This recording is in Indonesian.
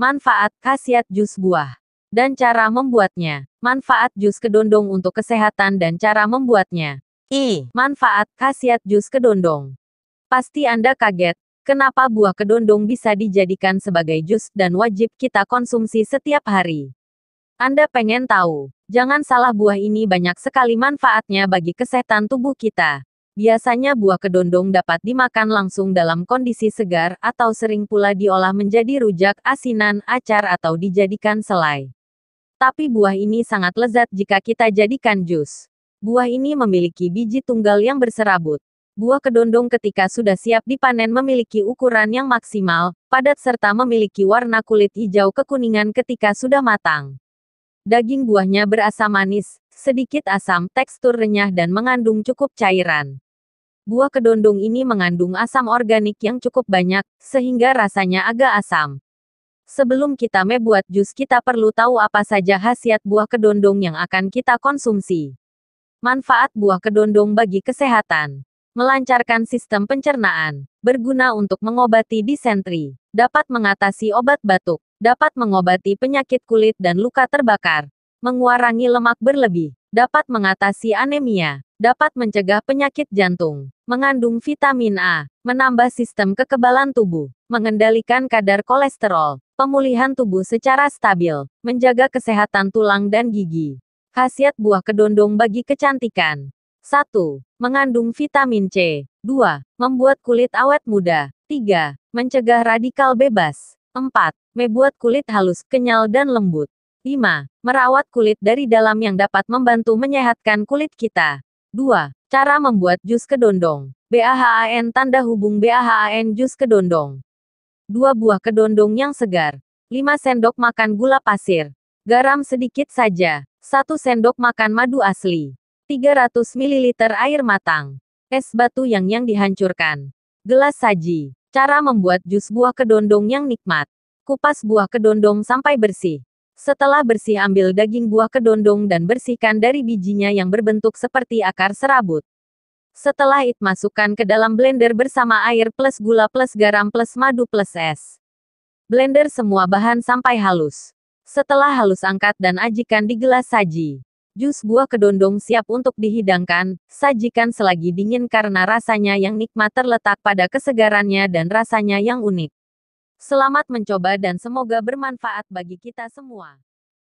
Manfaat khasiat jus buah dan cara membuatnya. Manfaat jus kedondong untuk kesehatan dan cara membuatnya. I. Manfaat khasiat jus kedondong. Pasti Anda kaget, kenapa buah kedondong bisa dijadikan sebagai jus dan wajib kita konsumsi setiap hari. Anda pengen tahu? Jangan salah buah ini banyak sekali manfaatnya bagi kesehatan tubuh kita. Biasanya buah kedondong dapat dimakan langsung dalam kondisi segar atau sering pula diolah menjadi rujak, asinan, acar atau dijadikan selai. Tapi buah ini sangat lezat jika kita jadikan jus. Buah ini memiliki biji tunggal yang berserabut. Buah kedondong ketika sudah siap dipanen memiliki ukuran yang maksimal, padat serta memiliki warna kulit hijau kekuningan ketika sudah matang. Daging buahnya berasam manis, sedikit asam, tekstur renyah dan mengandung cukup cairan buah kedondong ini mengandung asam organik yang cukup banyak, sehingga rasanya agak asam. Sebelum kita membuat jus kita perlu tahu apa saja khasiat buah kedondong yang akan kita konsumsi. Manfaat buah kedondong bagi kesehatan. Melancarkan sistem pencernaan. Berguna untuk mengobati disentri. Dapat mengatasi obat batuk. Dapat mengobati penyakit kulit dan luka terbakar. menguarangi lemak berlebih. Dapat mengatasi anemia dapat mencegah penyakit jantung, mengandung vitamin A, menambah sistem kekebalan tubuh, mengendalikan kadar kolesterol, pemulihan tubuh secara stabil, menjaga kesehatan tulang dan gigi. Khasiat buah kedondong bagi kecantikan. 1. Mengandung vitamin C. 2. Membuat kulit awet muda. 3. Mencegah radikal bebas. 4. Membuat kulit halus, kenyal dan lembut. 5. Merawat kulit dari dalam yang dapat membantu menyehatkan kulit kita. 2. Cara membuat jus kedondong. BAHAN tanda hubung BAHAN jus kedondong. 2 buah kedondong yang segar. 5 sendok makan gula pasir. Garam sedikit saja. 1 sendok makan madu asli. 300 ml air matang. Es batu yang yang dihancurkan. Gelas saji. Cara membuat jus buah kedondong yang nikmat. Kupas buah kedondong sampai bersih. Setelah bersih ambil daging buah kedondong dan bersihkan dari bijinya yang berbentuk seperti akar serabut. Setelah itu masukkan ke dalam blender bersama air plus gula plus garam plus madu plus es. Blender semua bahan sampai halus. Setelah halus angkat dan ajikan di gelas saji. Jus buah kedondong siap untuk dihidangkan, sajikan selagi dingin karena rasanya yang nikmat terletak pada kesegarannya dan rasanya yang unik. Selamat mencoba dan semoga bermanfaat bagi kita semua.